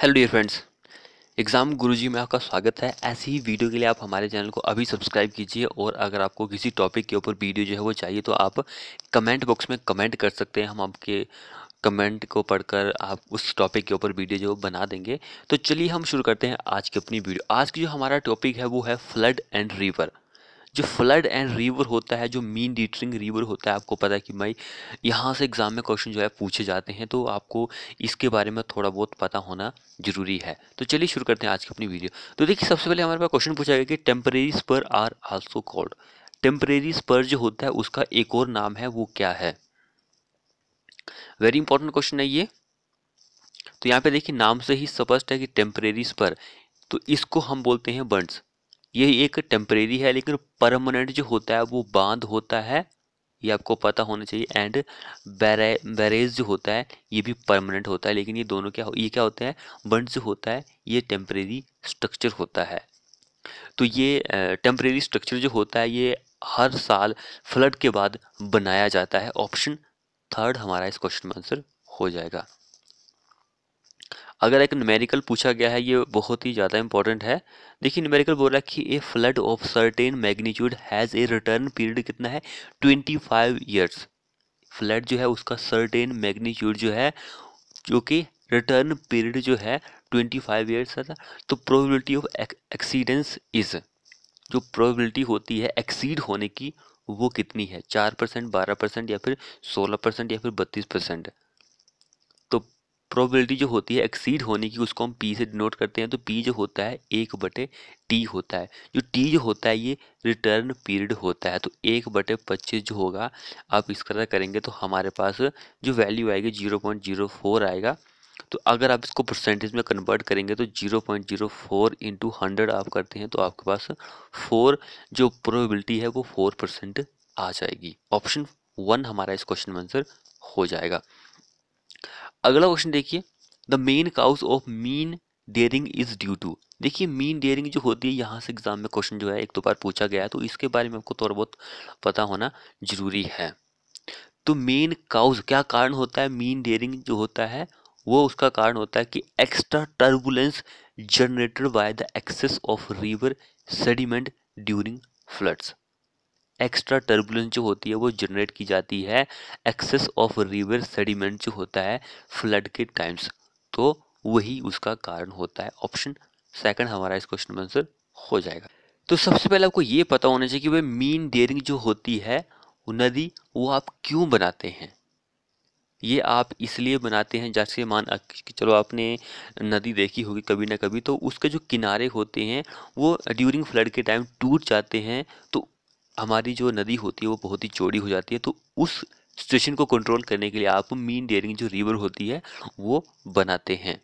hello dear friends exam Guruji में आपका स्वागत है ऐसी ही वीडियो के लिए आप हमारे चैनल को अभी सब्सक्राइब कीजिए और अगर आपको किसी टॉपिक के ऊपर वीडियो जो है वो चाहिए तो आप कमेंट बॉक्स में कमेंट कर सकते हैं हम आपके कमेंट को पढ़कर आप उस टॉपिक के ऊपर वीडियो जो बना देंगे तो चलिए हम शुरू करते हैं आज की अपनी वीडियो आज की जो हमारा टॉपिक है वो है फ्लड एंड रिवर जो फ्लड एंड रिवर होता है जो मीन डीटरिंग रिवर होता है आपको पता है कि भाई यहाँ से एग्ज़ाम में क्वेश्चन जो है पूछे जाते हैं तो आपको इसके बारे में थोड़ा बहुत पता होना जरूरी है तो चलिए शुरू करते हैं आज की अपनी वीडियो तो देखिए सबसे पहले हमारे पास क्वेश्चन पूछा गया कि temporary spur are also called temporary spur जो होता है उसका एक और नाम है वो क्या है वेरी इंपॉर्टेंट क्वेश्चन है ये तो यहाँ पे देखिए नाम से ही स्पष्ट है कि टेम्परेरी स्पर तो इसको हम बोलते हैं बर्ड्स ये एक टेम्परेरी है लेकिन परमानेंट जो होता है वो बांध होता है ये आपको पता होना चाहिए एंड बैरे बैरेज जो होता है ये भी परमानेंट होता है लेकिन ये दोनों क्या ये क्या होता है बंड जो होता है ये टेम्परेरी स्ट्रक्चर होता है तो ये टेम्परेरी स्ट्रक्चर जो होता है ये हर साल फ्लड के बाद बनाया जाता है ऑप्शन थर्ड हमारा इस क्वेश्चन में आंसर हो जाएगा अगर एक न्यूमेरिकल पूछा गया है ये बहुत ही ज़्यादा इंपॉर्टेंट है देखिए न्यूमेरिकल बोल रहा है कि a flood of certain magnitude has a return period कितना है ट्वेंटी फाइव ईयर्स फ्लड जो है उसका सर्टेन मैग्नीट्यूड जो है जो कि रिटर्न पीरियड जो है ट्वेंटी फाइव ईयर्स है तो प्रोबेबिलिटी ऑफ एक्सीडेंस इज़ जो प्रोबेबिलिटी होती है एक्सीड होने की वो कितनी है चार परसेंट बारह परसेंट या फिर सोलह परसेंट या फिर बत्तीस परसेंट प्रोबेबिलिटी जो होती है एक्सीड होने की उसको हम पी से डिनोट करते हैं तो पी जो होता है एक बटे टी होता है जो टी जो होता है ये रिटर्न पीरियड होता है तो एक बटे पच्चीस जो होगा आप इस तरह करेंगे तो हमारे पास जो वैल्यू आएगी जीरो पॉइंट जीरो फोर आएगा तो अगर आप इसको परसेंटेज में कन्वर्ट करेंगे तो zero point zero four into hundred आप करते हैं तो आपके पास फोर जो प्रोबेबिलिटी है वो फोर परसेंट आ जाएगी ऑप्शन वन हमारा इस क्वेश्चन में आंसर हो जाएगा अगला क्वेश्चन देखिए the main cause of meandering is due to देखिए मीन डेयरिंग जो होती है यहाँ से एग्जाम में क्वेश्चन जो है एक दो बार पूछा गया है तो इसके बारे में आपको थोड़ा बहुत पता होना जरूरी है तो मेन काउज क्या कारण होता है मीन डेयरिंग जो होता है वो उसका कारण होता है कि extra turbulence generated by the excess of river sediment during floods extra turbulence जो होती है वो जनरेट की जाती है एक्सेस ऑफ रिवर सेडिमेंट जो होता है फ्लड के टाइम्स तो वही उसका कारण होता है ऑप्शन सेकंड हमारा इस क्वेश्चन में आंसर हो जाएगा तो सबसे पहले आपको ये पता होना चाहिए कि वह मीन डेयरिंग जो होती है नदी वो आप क्यों बनाते हैं ये आप इसलिए बनाते हैं जैसे मान चलो आपने नदी देखी होगी कभी ना कभी तो उसके जो किनारे होते हैं वो ड्यूरिंग फ्लड के टाइम टूट जाते हैं तो हमारी जो नदी होती है वो बहुत ही चौड़ी हो जाती है तो उस सिचुएशन को कंट्रोल करने के लिए आप मीन डेयरिंग जो रिवर होती है वो बनाते हैं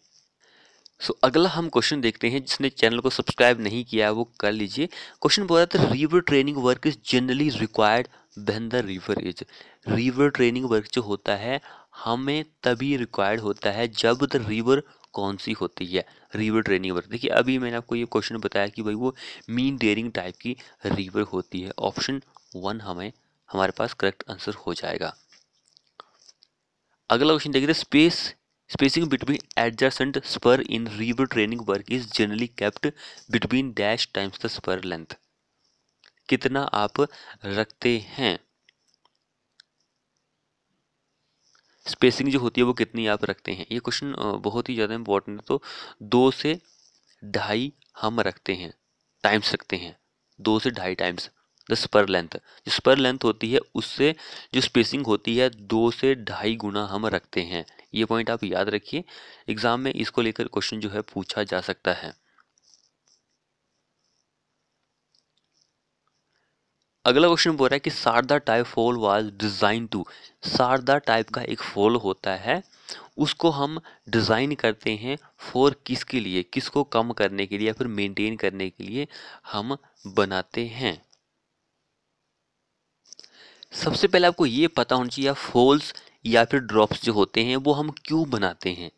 सो so, अगला हम क्वेश्चन देखते हैं जिसने चैनल को सब्सक्राइब नहीं किया है वो कर लीजिए क्वेश्चन बोला था river training work is generally required when the river is river training work जो होता है हमें तभी रिक्वायर्ड होता है जब द रिवर कौन सी होती है रिवर ट्रेनिंग वर्क देखिए अभी मैंने आपको ये क्वेश्चन बताया कि भाई वो मीन डेयरिंग टाइप की रिवर होती है ऑप्शन वन हमें हमारे पास करेक्ट आंसर हो जाएगा अगला क्वेश्चन देखिए space spacing between adjacent spur in river training work is generally kept between dash times the spur length कितना आप रखते हैं स्पेसिंग जो होती है वो कितनी आप रखते हैं ये क्वेश्चन बहुत ही ज़्यादा इम्पोर्टेंट है तो दो से ढाई हम रखते हैं टाइम्स रखते हैं दो से ढाई टाइम्स द स्पर लेंथ जो स्पर लेंथ होती है उससे जो स्पेसिंग होती है दो से ढाई गुना हम रखते हैं ये पॉइंट आप याद रखिए एग्ज़ाम में इसको लेकर क्वेश्चन जो है पूछा जा सकता है अगला क्वेश्चन बोल रहा है कि Sharda type fall was designed to Sharda type का एक फॉल होता है उसको हम डिज़ाइन करते हैं फोर किसके लिए किसको कम करने के लिए या फिर मेंटेन करने के लिए हम बनाते हैं सबसे पहले आपको ये पता होना चाहिए फॉल्स या फिर ड्रॉप्स जो होते हैं वो हम क्यों बनाते हैं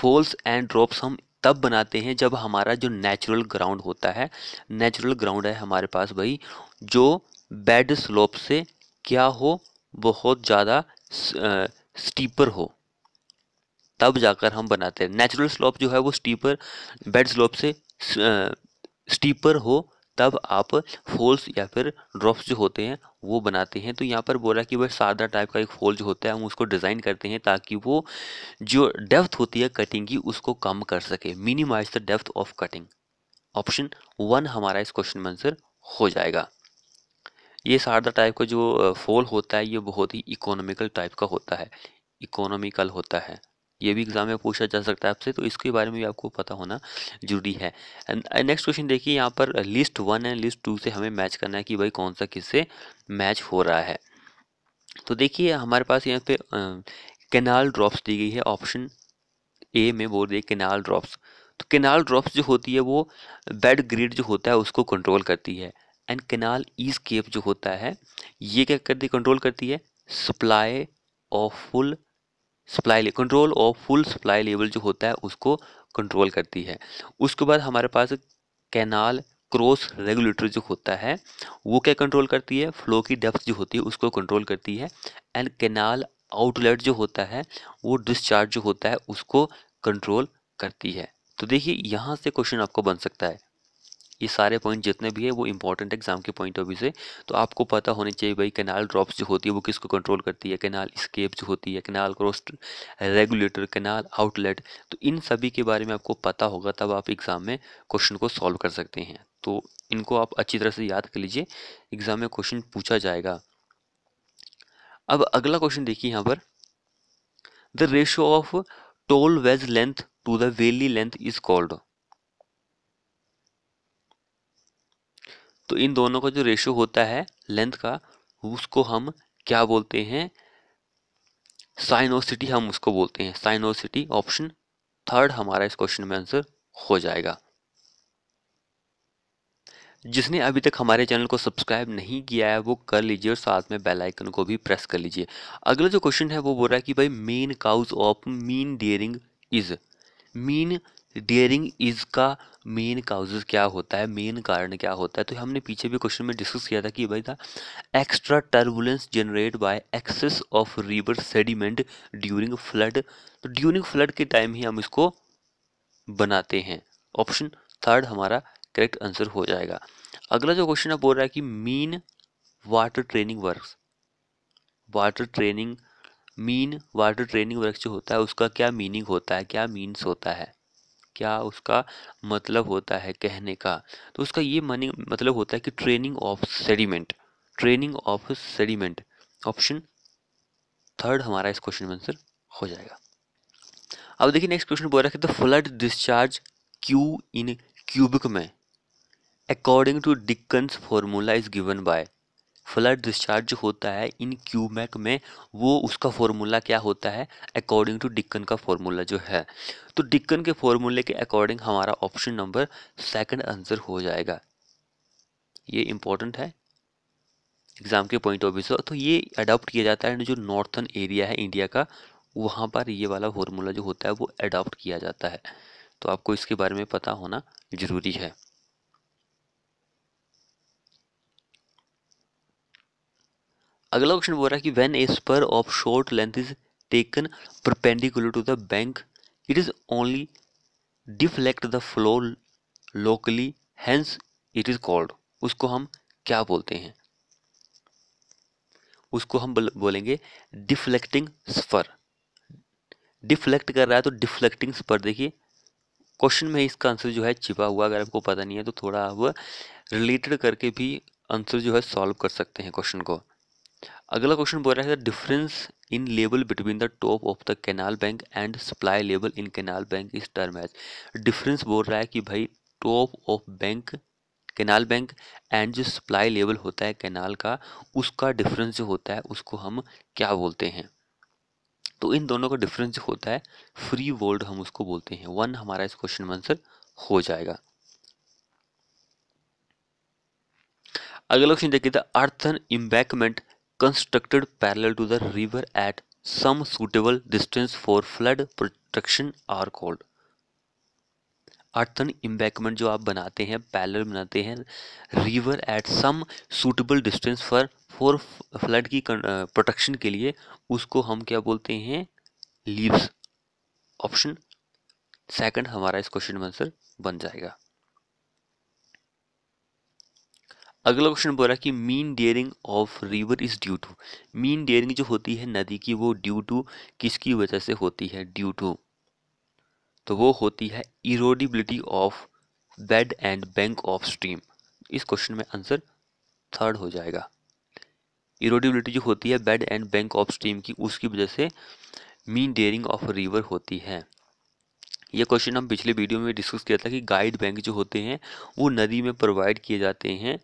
फॉल्स एंड ड्रॉप्स हम तब बनाते हैं जब हमारा जो नेचुरल ग्राउंड होता है नेचुरल ग्राउंड है हमारे पास भाई जो बेड स्लोप से क्या हो बहुत ज़्यादा स्टीपर हो तब जाकर हम बनाते हैं नेचुरल स्लोप जो है वो स्टीपर बेड स्लोप से स्टीपर हो तब आप फॉल्स या फिर ड्रॉप्स जो होते हैं वो बनाते हैं तो यहाँ पर बोला कि वह सादा टाइप का एक फॉल जो होता है हम उसको डिज़ाइन करते हैं ताकि वो जो डेप्थ होती है कटिंग की उसको कम कर सके minimise the depth of cutting option one हमारा इस क्वेश्चन में आंसर हो जाएगा ये शारदा टाइप का जो फॉल होता है ये बहुत ही इकोनॉमिकल टाइप का होता है इकोनॉमिकल होता है ये भी एग्जाम में पूछा जा सकता है आपसे तो इसके बारे में भी आपको पता होना जरूरी है नेक्स्ट क्वेश्चन देखिए यहाँ पर list one and list two से हमें मैच करना है कि भाई कौन सा किससे मैच हो रहा है तो देखिए हमारे पास यहाँ पे कैनाल ड्रॉप्स दी गई है ऑप्शन ए में बोल है कैनाल ड्रॉप्स तो कैनाल ड्रॉप्स जो होती है वो बेड ग्रिड जो होता है उसको कंट्रोल करती है एंड कैनाल ईज जो होता है ये क्या करती है कंट्रोल करती है supply of full supply control of full supply level जो होता है उसको कंट्रोल करती है उसके बाद हमारे पास कैनाल क्रॉस रेगुलेटर जो होता है वो क्या कंट्रोल करती है फ्लो की डेप्थ जो होती है उसको कंट्रोल करती है एंड कैनाल आउटलेट जो होता है वो डिस्चार्ज जो होता है उसको कंट्रोल करती है तो देखिए यहाँ से क्वेश्चन आपको बन सकता है ये सारे पॉइंट जितने भी है वो इंपॉर्टेंट एग्जाम के पॉइंट ऑफ व्यू से तो आपको पता होने चाहिए भाई कैनाल ड्रॉप्स जो होती है वो किसको कंट्रोल करती है कैनाल स्केप जो होती है canal cross regulator canal outlet तो इन सभी के बारे में आपको पता होगा तब आप एग्ज़ाम में क्वेश्चन को सॉल्व कर सकते हैं तो इनको आप अच्छी तरह से याद कर लीजिए एग्ज़ाम में क्वेश्चन पूछा जाएगा अब अगला क्वेश्चन देखिए यहाँ पर the ratio of tortuous length to the valley length is called तो इन दोनों का जो रेशो होता है लेंथ का उसको हम क्या बोलते हैं साइनोसिटी हम उसको बोलते हैं साइनोसिटी ऑप्शन थर्ड हमारा इस क्वेश्चन में आंसर हो जाएगा जिसने अभी तक हमारे चैनल को सब्सक्राइब नहीं किया है वो कर लीजिए और साथ में बेल आइकन को भी प्रेस कर लीजिए अगला जो क्वेश्चन है वो बोल रहा है कि भाई main cause of meandering is meandering is का मेन काउजेज क्या होता है मेन कारण क्या होता है तो हमने पीछे भी क्वेश्चन में डिस्कस किया था कि भाई था extra turbulence generate by excess of river sediment during flood तो ड्यूरिंग फ्लड के टाइम ही हम इसको बनाते हैं ऑप्शन थर्ड हमारा करेक्ट आंसर हो जाएगा अगला जो क्वेश्चन आप बोल रहा है कि mean water training work water training mean water training work जो होता है उसका क्या मीनिंग होता है क्या मीन्स होता है क्या उसका मतलब होता है कहने का तो उसका ये मनी मतलब होता है कि training of sediment training of sediment option third हमारा इस क्वेश्चन में आंसर हो जाएगा अब देखिए नेक्स्ट क्वेश्चन बोल रहा है the flood discharge Q in cubic में according to Dickens formula is given by flood discharge होता है इन क्यूमैक में वो उसका फॉर्मूला क्या होता है अकॉर्डिंग टू डिक्कन का फॉर्मूला जो है तो डिक्कन के फॉर्मूले के अकॉर्डिंग हमारा ऑप्शन नंबर सेकंड आंसर हो जाएगा ये इम्पोर्टेंट है एग्ज़ाम के पॉइंट ऑफ व्यू तो ये अडॉप्ट किया जाता है जो नॉर्थन एरिया है इंडिया का वहाँ पर ये वाला फॉर्मूला जो होता है वो अडॉप्ट किया जाता है तो आपको इसके बारे में पता होना ज़रूरी है अगला क्वेश्चन बोल रहा है कि when a spur of short length is taken perpendicular to the bank it is only deflect the flow locally hence it is called उसको हम क्या बोलते हैं उसको हम बोलेंगे डिफ्लेक्टिंग स्पर डिफ्लेक्ट कर रहा है तो डिफ्लेक्टिंग स्पर देखिए क्वेश्चन में इसका आंसर जो है छिपा हुआ अगर आपको पता नहीं है तो थोड़ा आप रिलेटेड करके भी आंसर जो है सॉल्व कर सकते हैं क्वेश्चन को अगला क्वेश्चन बोल रहा है difference in level between the top of the canal bank and supply level in canal bank is term as difference बोल रहा है कि भाई top of bank canal bank and जो सप्लाई लेवल होता है कैनाल का उसका डिफरेंस जो होता है उसको हम क्या बोलते हैं तो इन दोनों का डिफरेंस जो होता है फ्री वोल्ड हम उसको बोलते हैं वन हमारा इस क्वेश्चन में आंसर हो जाएगा अगला क्वेश्चन देखिए था earthen embankment constructed parallel to the river at some suitable distance for flood protection are called earthen embankment जो आप बनाते हैं पैलर बनाते हैं river at some suitable distance for for flood की प्रोटेक्शन के लिए उसको हम क्या बोलते हैं लीव्स ऑप्शन सेकंड हमारा इस क्वेश्चन में आंसर बन जाएगा अगला क्वेश्चन बोला कि meandering of river is due to meandering जो होती है नदी की वो ड्यू टू किसकी वजह से होती है ड्यू टू तो वो होती है erodibility of bed and bank of stream इस क्वेश्चन में आंसर थर्ड हो जाएगा इरोडिबिलिटी जो होती है bed and bank of stream की उसकी वजह से मीन डेयरिंग ऑफ रिवर होती है ये क्वेश्चन हम पिछले वीडियो में डिस्कस किया था कि गाइड बैंक जो होते हैं वो नदी में प्रोवाइड किए जाते हैं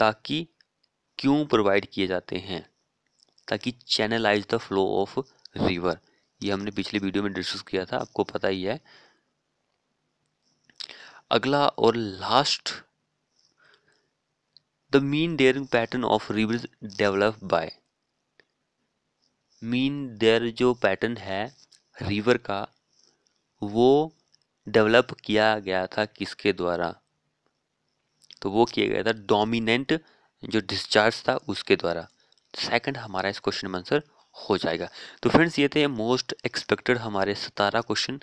ताकि क्यों प्रोवाइड किए जाते हैं ताकि channelize the flow of river ये हमने पिछले वीडियो में डिस्कस किया था आपको पता ही है अगला और last the meandering pattern of river develop by meander जो पैटर्न है रिवर का वो डेवलप किया गया था किसके द्वारा तो वो किया गया था डोमिनेंट जो डिस्चार्ज था उसके द्वारा सेकंड हमारा इस क्वेश्चन में आंसर हो जाएगा तो फ्रेंड्स ये थे मोस्ट एक्सपेक्टेड हमारे सतारह क्वेश्चन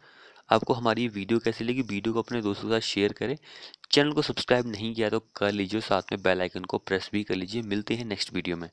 आपको हमारी वीडियो कैसी लगी वीडियो को अपने दोस्तों के साथ शेयर करें चैनल को सब्सक्राइब नहीं किया तो कर लीजिए साथ में बेल आइकन को प्रेस भी कर लीजिए मिलते हैं नेक्स्ट वीडियो में